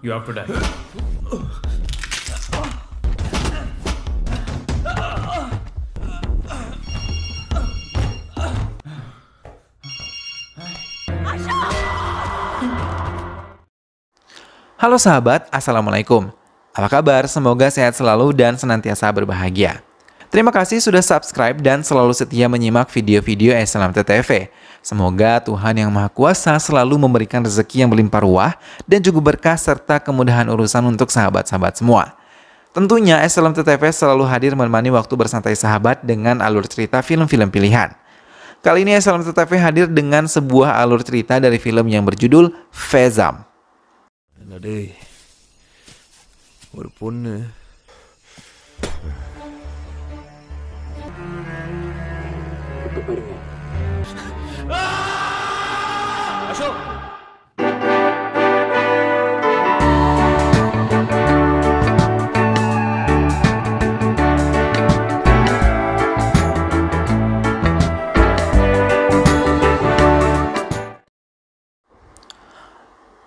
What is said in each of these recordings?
You have to die. Halo sahabat, Assalamualaikum. Apa kabar? Semoga sehat selalu dan senantiasa berbahagia. Terima kasih sudah subscribe dan selalu setia menyimak video-video Islam TV. Semoga Tuhan yang Maha Kuasa selalu memberikan rezeki yang melimpah ruah dan juga berkah serta kemudahan urusan untuk sahabat-sahabat semua. Tentunya SLM TTV selalu hadir menemani waktu bersantai sahabat dengan alur cerita film-film pilihan. Kali ini SLM TTV hadir dengan sebuah alur cerita dari film yang berjudul Fezam. Walaupun nah,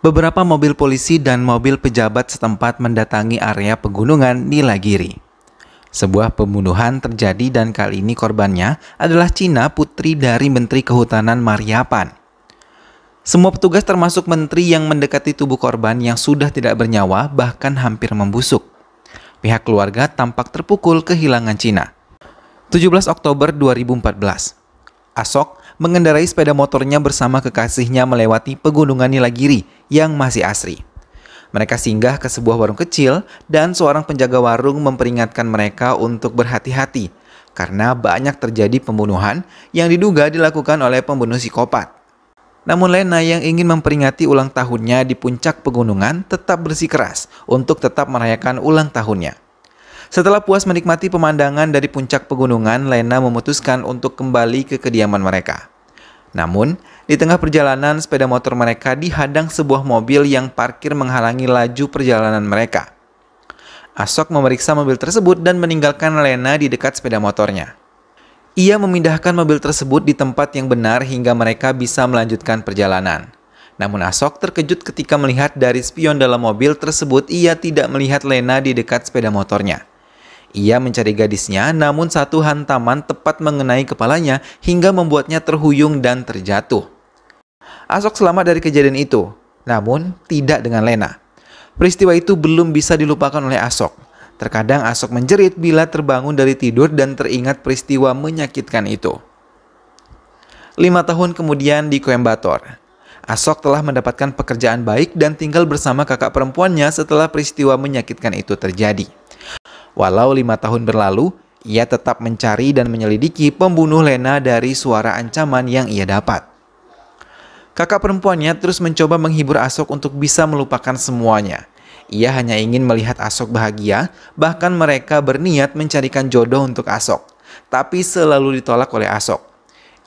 Beberapa mobil polisi dan mobil pejabat setempat mendatangi area pegunungan Nilagiri. Sebuah pembunuhan terjadi dan kali ini korbannya adalah Cina putri dari Menteri Kehutanan Mariapan. Semua petugas termasuk menteri yang mendekati tubuh korban yang sudah tidak bernyawa bahkan hampir membusuk. Pihak keluarga tampak terpukul kehilangan Cina. 17 Oktober 2014. Asok mengendarai sepeda motornya bersama kekasihnya melewati pegunungan Nilagiri yang masih asri. Mereka singgah ke sebuah warung kecil dan seorang penjaga warung memperingatkan mereka untuk berhati-hati karena banyak terjadi pembunuhan yang diduga dilakukan oleh pembunuh psikopat. Namun Lena yang ingin memperingati ulang tahunnya di puncak pegunungan tetap bersikeras untuk tetap merayakan ulang tahunnya. Setelah puas menikmati pemandangan dari puncak pegunungan, Lena memutuskan untuk kembali ke kediaman mereka. Namun, di tengah perjalanan, sepeda motor mereka dihadang sebuah mobil yang parkir menghalangi laju perjalanan mereka. Asok memeriksa mobil tersebut dan meninggalkan Lena di dekat sepeda motornya. Ia memindahkan mobil tersebut di tempat yang benar hingga mereka bisa melanjutkan perjalanan. Namun Asok terkejut ketika melihat dari spion dalam mobil tersebut ia tidak melihat Lena di dekat sepeda motornya. Ia mencari gadisnya, namun satu hantaman tepat mengenai kepalanya hingga membuatnya terhuyung dan terjatuh. Asok selamat dari kejadian itu, namun tidak dengan Lena. Peristiwa itu belum bisa dilupakan oleh Asok. Terkadang Asok menjerit bila terbangun dari tidur dan teringat peristiwa menyakitkan itu. Lima tahun kemudian di Coimbatore, Asok telah mendapatkan pekerjaan baik dan tinggal bersama kakak perempuannya setelah peristiwa menyakitkan itu terjadi. Walau lima tahun berlalu, ia tetap mencari dan menyelidiki pembunuh Lena dari suara ancaman yang ia dapat. Kakak perempuannya terus mencoba menghibur Asok untuk bisa melupakan semuanya. Ia hanya ingin melihat Asok bahagia, bahkan mereka berniat mencarikan jodoh untuk Asok. Tapi selalu ditolak oleh Asok.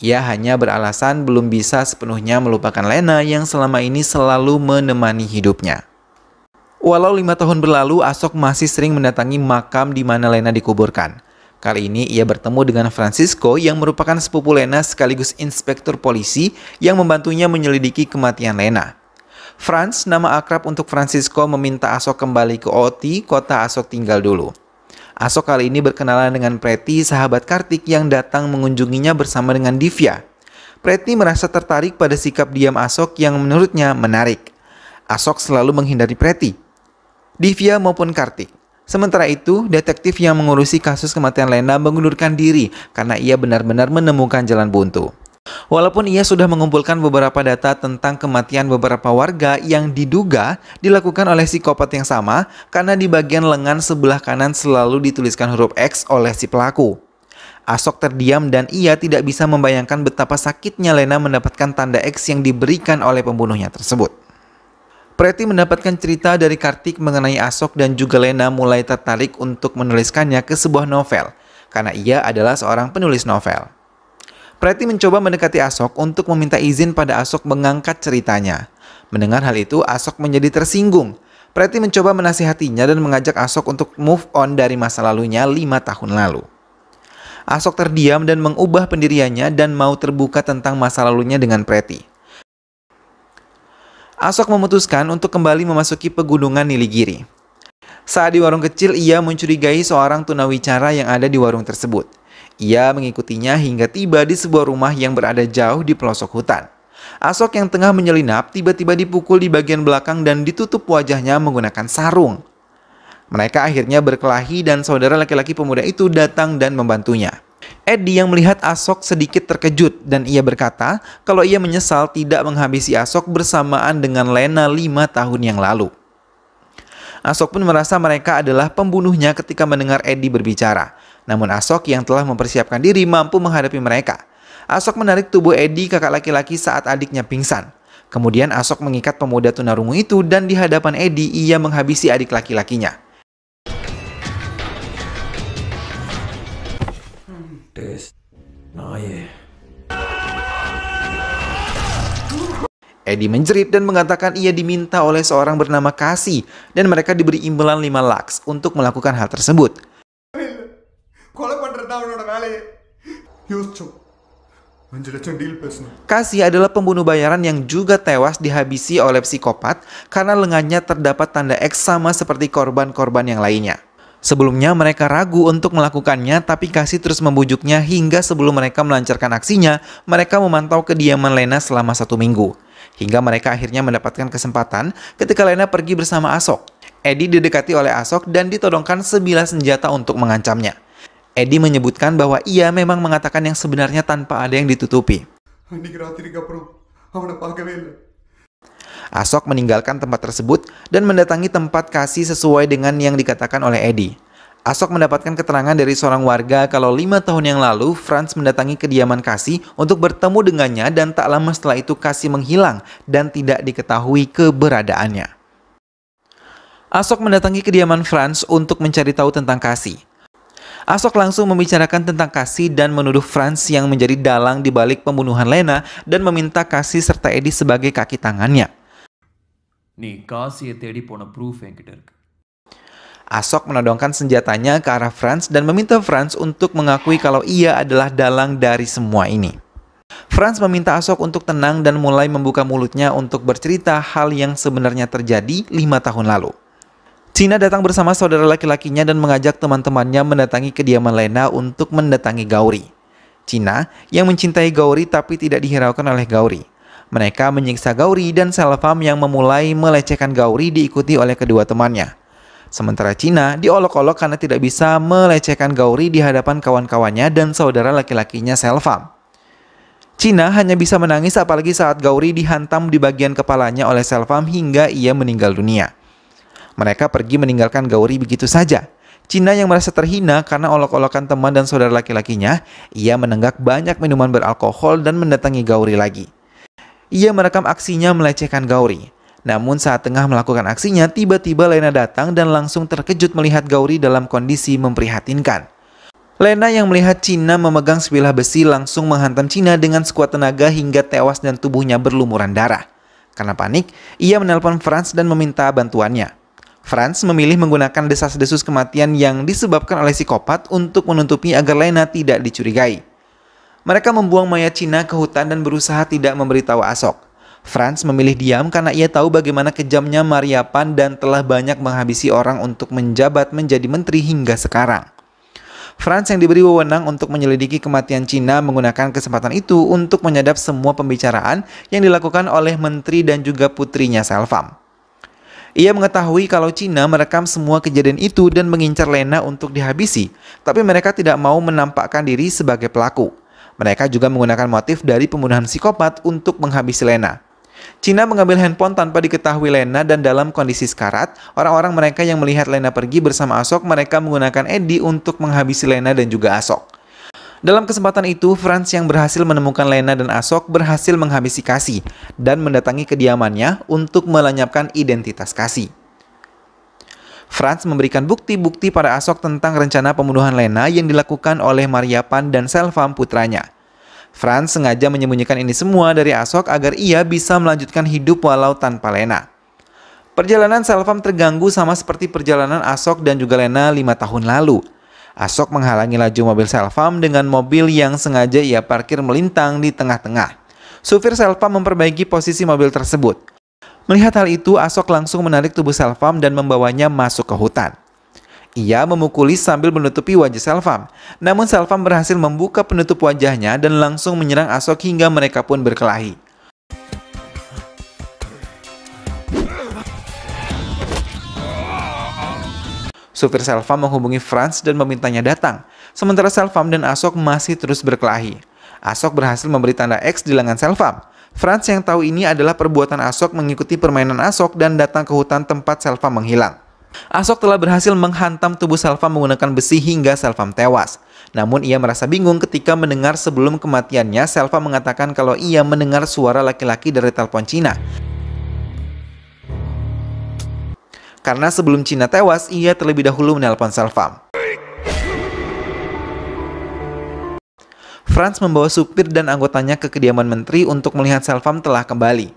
Ia hanya beralasan belum bisa sepenuhnya melupakan Lena yang selama ini selalu menemani hidupnya. Walau lima tahun berlalu, Asok masih sering mendatangi makam di mana Lena dikuburkan. Kali ini ia bertemu dengan Francisco yang merupakan sepupu Lena sekaligus inspektur polisi yang membantunya menyelidiki kematian Lena. Franz, nama akrab untuk Francisco meminta Asok kembali ke Oti, kota Asok tinggal dulu. Asok kali ini berkenalan dengan Preti, sahabat Kartik yang datang mengunjunginya bersama dengan Divya. Preti merasa tertarik pada sikap diam Asok yang menurutnya menarik. Asok selalu menghindari Preti, Divya maupun Kartik. Sementara itu, detektif yang mengurusi kasus kematian Lena mengundurkan diri karena ia benar-benar menemukan jalan buntu. Walaupun ia sudah mengumpulkan beberapa data tentang kematian beberapa warga yang diduga dilakukan oleh psikopat yang sama karena di bagian lengan sebelah kanan selalu dituliskan huruf X oleh si pelaku. Asok terdiam dan ia tidak bisa membayangkan betapa sakitnya Lena mendapatkan tanda X yang diberikan oleh pembunuhnya tersebut. Preti mendapatkan cerita dari Kartik mengenai Asok dan juga Lena mulai tertarik untuk menuliskannya ke sebuah novel karena ia adalah seorang penulis novel. Preti mencoba mendekati Asok untuk meminta izin pada Asok mengangkat ceritanya. Mendengar hal itu, Asok menjadi tersinggung. Preti mencoba menasihatinya dan mengajak Asok untuk move on dari masa lalunya lima tahun lalu. Asok terdiam dan mengubah pendiriannya dan mau terbuka tentang masa lalunya dengan Preti. Asok memutuskan untuk kembali memasuki pegunungan Niligiri. Saat di warung kecil, ia mencurigai seorang tunawicara yang ada di warung tersebut. Ia mengikutinya hingga tiba di sebuah rumah yang berada jauh di pelosok hutan. Asok yang tengah menyelinap tiba-tiba dipukul di bagian belakang dan ditutup wajahnya menggunakan sarung. Mereka akhirnya berkelahi dan saudara laki-laki pemuda itu datang dan membantunya. Eddie yang melihat Asok sedikit terkejut dan ia berkata kalau ia menyesal tidak menghabisi Asok bersamaan dengan Lena lima tahun yang lalu. Asok pun merasa mereka adalah pembunuhnya ketika mendengar Eddie berbicara. Namun Asok yang telah mempersiapkan diri mampu menghadapi mereka. Asok menarik tubuh Eddie kakak laki-laki saat adiknya pingsan. Kemudian Asok mengikat pemuda tunarungu itu dan di hadapan Eddie ia menghabisi adik laki-lakinya. Nah, iya. Edi Nah, yeah. Eddie menjerit dan mengatakan ia diminta oleh seorang bernama Kasih dan mereka diberi imbalan 5 laks untuk melakukan hal tersebut. Kasih adalah pembunuh bayaran yang juga tewas dihabisi oleh psikopat karena lengannya terdapat tanda X sama seperti korban-korban yang lainnya. Sebelumnya mereka ragu untuk melakukannya tapi Kasih terus membujuknya hingga sebelum mereka melancarkan aksinya, mereka memantau kediaman Lena selama satu minggu. Hingga mereka akhirnya mendapatkan kesempatan ketika Lena pergi bersama Asok. Eddie didekati oleh Asok dan ditodongkan sebilah senjata untuk mengancamnya. Eddie menyebutkan bahwa ia memang mengatakan yang sebenarnya tanpa ada yang ditutupi. Asok meninggalkan tempat tersebut dan mendatangi tempat kasih sesuai dengan yang dikatakan oleh Edi. Asok mendapatkan keterangan dari seorang warga kalau lima tahun yang lalu Franz mendatangi kediaman Kasih untuk bertemu dengannya dan tak lama setelah itu Kasih menghilang dan tidak diketahui keberadaannya. Asok mendatangi kediaman Franz untuk mencari tahu tentang Kasih. Asok langsung membicarakan tentang Kasih dan menuduh Franz yang menjadi dalang di balik pembunuhan Lena dan meminta Kasih serta Edi sebagai kaki tangannya. நீ காசியை தேடி போன proof yang இருக்கு Asok menodongkan senjatanya ke arah Franz dan meminta Franz untuk mengakui kalau ia adalah dalang dari semua ini. Franz meminta Asok untuk tenang dan mulai membuka mulutnya untuk bercerita hal yang sebenarnya terjadi lima tahun lalu. Cina datang bersama saudara laki-lakinya dan mengajak teman-temannya mendatangi kediaman Lena untuk mendatangi Gauri. Cina yang mencintai Gauri tapi tidak dihiraukan oleh Gauri. Mereka menyiksa Gauri dan Selvam yang memulai melecehkan Gauri diikuti oleh kedua temannya. Sementara Cina diolok-olok karena tidak bisa melecehkan Gauri di hadapan kawan-kawannya dan saudara laki-lakinya Selvam. Cina hanya bisa menangis apalagi saat Gauri dihantam di bagian kepalanya oleh Selvam hingga ia meninggal dunia. Mereka pergi meninggalkan Gauri begitu saja. Cina yang merasa terhina karena olok-olokan teman dan saudara laki-lakinya, ia menenggak banyak minuman beralkohol dan mendatangi Gauri lagi. Ia merekam aksinya melecehkan Gauri. Namun saat tengah melakukan aksinya, tiba-tiba Lena datang dan langsung terkejut melihat Gauri dalam kondisi memprihatinkan. Lena yang melihat Cina memegang sebilah besi langsung menghantam Cina dengan sekuat tenaga hingga tewas dan tubuhnya berlumuran darah. Karena panik, ia menelpon Franz dan meminta bantuannya. Franz memilih menggunakan desas-desus kematian yang disebabkan oleh psikopat untuk menutupi agar Lena tidak dicurigai. Mereka membuang mayat Cina ke hutan dan berusaha tidak memberitahu Asok. Franz memilih diam karena ia tahu bagaimana kejamnya Maria Pan dan telah banyak menghabisi orang untuk menjabat menjadi menteri hingga sekarang. Franz yang diberi wewenang untuk menyelidiki kematian Cina menggunakan kesempatan itu untuk menyadap semua pembicaraan yang dilakukan oleh menteri dan juga putrinya Selvam. Ia mengetahui kalau Cina merekam semua kejadian itu dan mengincar Lena untuk dihabisi, tapi mereka tidak mau menampakkan diri sebagai pelaku. Mereka juga menggunakan motif dari pembunuhan psikopat untuk menghabisi Lena. Cina mengambil handphone tanpa diketahui Lena dan dalam kondisi sekarat, orang-orang mereka yang melihat Lena pergi bersama Asok, mereka menggunakan Edi untuk menghabisi Lena dan juga Asok. Dalam kesempatan itu, Franz yang berhasil menemukan Lena dan Asok berhasil menghabisi Kasih dan mendatangi kediamannya untuk melenyapkan identitas Kasih. Franz memberikan bukti-bukti pada Asok tentang rencana pembunuhan Lena yang dilakukan oleh Maria Pan dan Selvam putranya. Franz sengaja menyembunyikan ini semua dari Asok agar ia bisa melanjutkan hidup walau tanpa Lena. Perjalanan Selvam terganggu sama seperti perjalanan Asok dan juga Lena lima tahun lalu. Asok menghalangi laju mobil Selvam dengan mobil yang sengaja ia parkir melintang di tengah-tengah. Sufir Selvam memperbaiki posisi mobil tersebut. Melihat hal itu, Asok langsung menarik tubuh Selfam dan membawanya masuk ke hutan. Ia memukuli sambil menutupi wajah Selfam. Namun Selfam berhasil membuka penutup wajahnya dan langsung menyerang Asok hingga mereka pun berkelahi. Supir Selfam menghubungi Franz dan memintanya datang. Sementara Selfam dan Asok masih terus berkelahi. Asok berhasil memberi tanda X di lengan Selfam. Franz yang tahu ini adalah perbuatan Asok mengikuti permainan Asok dan datang ke hutan tempat Selva menghilang. Asok telah berhasil menghantam tubuh Selva menggunakan besi hingga Selva tewas. Namun ia merasa bingung ketika mendengar sebelum kematiannya Selva mengatakan kalau ia mendengar suara laki-laki dari telepon Cina. Karena sebelum Cina tewas, ia terlebih dahulu menelpon Selvam. Franz membawa supir dan anggotanya ke kediaman menteri untuk melihat Selvam telah kembali.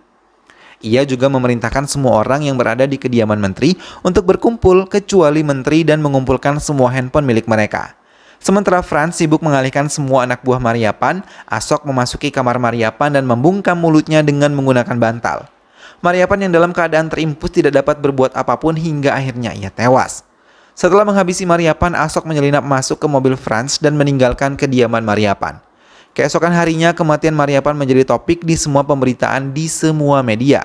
Ia juga memerintahkan semua orang yang berada di kediaman menteri untuk berkumpul kecuali menteri dan mengumpulkan semua handphone milik mereka. Sementara Franz sibuk mengalihkan semua anak buah Mariapan, Asok memasuki kamar Mariapan dan membungkam mulutnya dengan menggunakan bantal. Mariapan yang dalam keadaan terimpus tidak dapat berbuat apapun hingga akhirnya ia tewas. Setelah menghabisi Mariapan, Asok menyelinap masuk ke mobil Franz dan meninggalkan kediaman Mariapan. Keesokan harinya, kematian Mariapan menjadi topik di semua pemberitaan di semua media.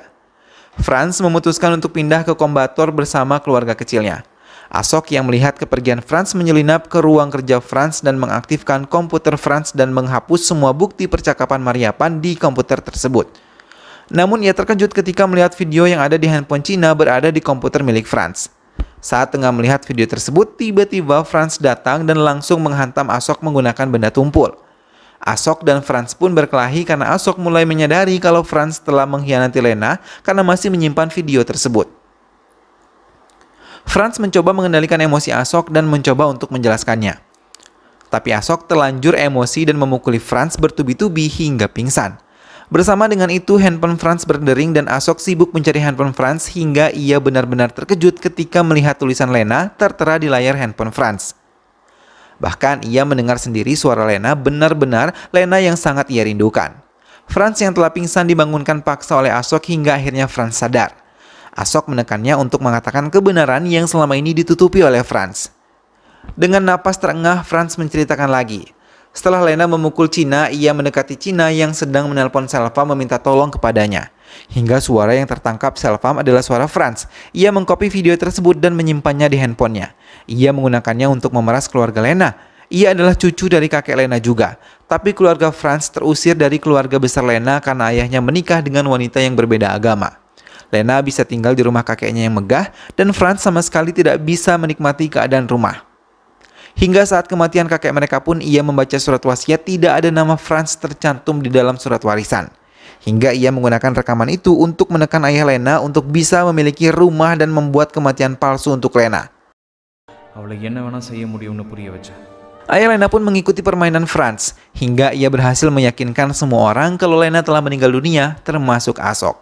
Franz memutuskan untuk pindah ke Kombator bersama keluarga kecilnya. Asok yang melihat kepergian Franz menyelinap ke ruang kerja Franz dan mengaktifkan komputer Franz dan menghapus semua bukti percakapan Mariapan di komputer tersebut. Namun ia terkejut ketika melihat video yang ada di handphone Cina berada di komputer milik Franz. Saat tengah melihat video tersebut, tiba-tiba Franz datang dan langsung menghantam Asok menggunakan benda tumpul. Asok dan Franz pun berkelahi karena Asok mulai menyadari kalau Franz telah mengkhianati Lena karena masih menyimpan video tersebut. Franz mencoba mengendalikan emosi Asok dan mencoba untuk menjelaskannya. Tapi Asok terlanjur emosi dan memukuli Franz bertubi-tubi hingga pingsan. Bersama dengan itu, handphone Franz berdering dan Asok sibuk mencari handphone Franz hingga ia benar-benar terkejut ketika melihat tulisan Lena tertera di layar handphone Franz. Bahkan ia mendengar sendiri suara Lena benar-benar Lena yang sangat ia rindukan. Franz yang telah pingsan dibangunkan paksa oleh Asok hingga akhirnya Franz sadar. Asok menekannya untuk mengatakan kebenaran yang selama ini ditutupi oleh Franz. Dengan napas terengah, Franz menceritakan lagi. Setelah Lena memukul Cina, ia mendekati Cina yang sedang menelpon Selva meminta tolong kepadanya. Hingga suara yang tertangkap Selvam adalah suara Franz. Ia mengkopi video tersebut dan menyimpannya di handphonenya. Ia menggunakannya untuk memeras keluarga Lena. Ia adalah cucu dari kakek Lena juga. Tapi keluarga Franz terusir dari keluarga besar Lena karena ayahnya menikah dengan wanita yang berbeda agama. Lena bisa tinggal di rumah kakeknya yang megah dan Franz sama sekali tidak bisa menikmati keadaan rumah. Hingga saat kematian kakek mereka pun ia membaca surat wasiat tidak ada nama Franz tercantum di dalam surat warisan. Hingga ia menggunakan rekaman itu untuk menekan ayah Lena untuk bisa memiliki rumah dan membuat kematian palsu untuk Lena. Ayah Lena pun mengikuti permainan Franz, hingga ia berhasil meyakinkan semua orang kalau Lena telah meninggal dunia, termasuk Asok.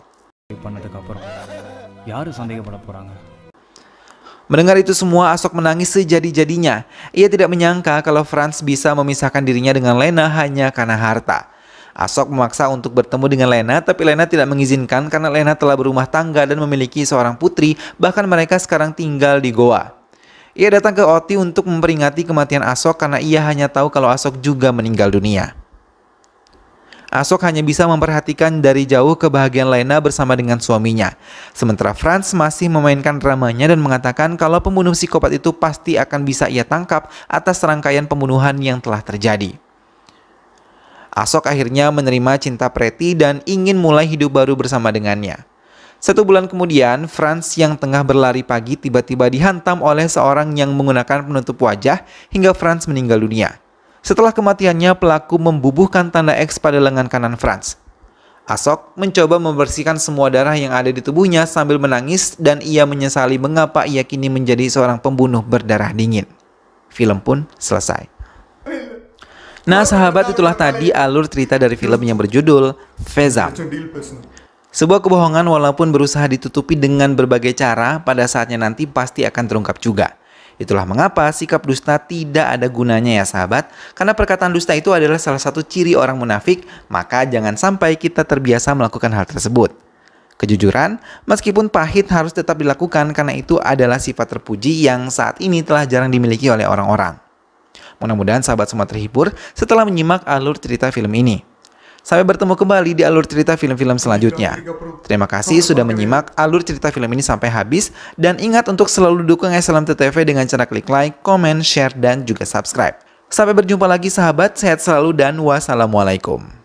Mendengar itu semua, Asok menangis sejadi-jadinya. Ia tidak menyangka kalau Franz bisa memisahkan dirinya dengan Lena hanya karena harta. Asok memaksa untuk bertemu dengan Lena, tapi Lena tidak mengizinkan karena Lena telah berumah tangga dan memiliki seorang putri, bahkan mereka sekarang tinggal di Goa. Ia datang ke Oti untuk memperingati kematian Asok karena ia hanya tahu kalau Asok juga meninggal dunia. Asok hanya bisa memperhatikan dari jauh kebahagiaan Lena bersama dengan suaminya. Sementara Franz masih memainkan dramanya dan mengatakan kalau pembunuh psikopat itu pasti akan bisa ia tangkap atas rangkaian pembunuhan yang telah terjadi. Asok akhirnya menerima cinta Preti dan ingin mulai hidup baru bersama dengannya. Satu bulan kemudian, Franz yang tengah berlari pagi tiba-tiba dihantam oleh seorang yang menggunakan penutup wajah hingga Franz meninggal dunia. Setelah kematiannya, pelaku membubuhkan tanda X pada lengan kanan Franz. Asok mencoba membersihkan semua darah yang ada di tubuhnya sambil menangis dan ia menyesali mengapa ia kini menjadi seorang pembunuh berdarah dingin. Film pun selesai. Nah sahabat itulah tadi alur cerita dari film yang berjudul Vezam. Sebuah kebohongan walaupun berusaha ditutupi dengan berbagai cara pada saatnya nanti pasti akan terungkap juga. Itulah mengapa sikap dusta tidak ada gunanya ya sahabat, karena perkataan dusta itu adalah salah satu ciri orang munafik, maka jangan sampai kita terbiasa melakukan hal tersebut. Kejujuran, meskipun pahit harus tetap dilakukan karena itu adalah sifat terpuji yang saat ini telah jarang dimiliki oleh orang-orang. Mudah-mudahan sahabat semua terhibur setelah menyimak alur cerita film ini. Sampai bertemu kembali di alur cerita film-film selanjutnya. Terima kasih sudah menyimak alur cerita film ini sampai habis dan ingat untuk selalu dukung SLM TTV dengan cara klik like, comment, share, dan juga subscribe. Sampai berjumpa lagi sahabat, sehat selalu dan wassalamualaikum.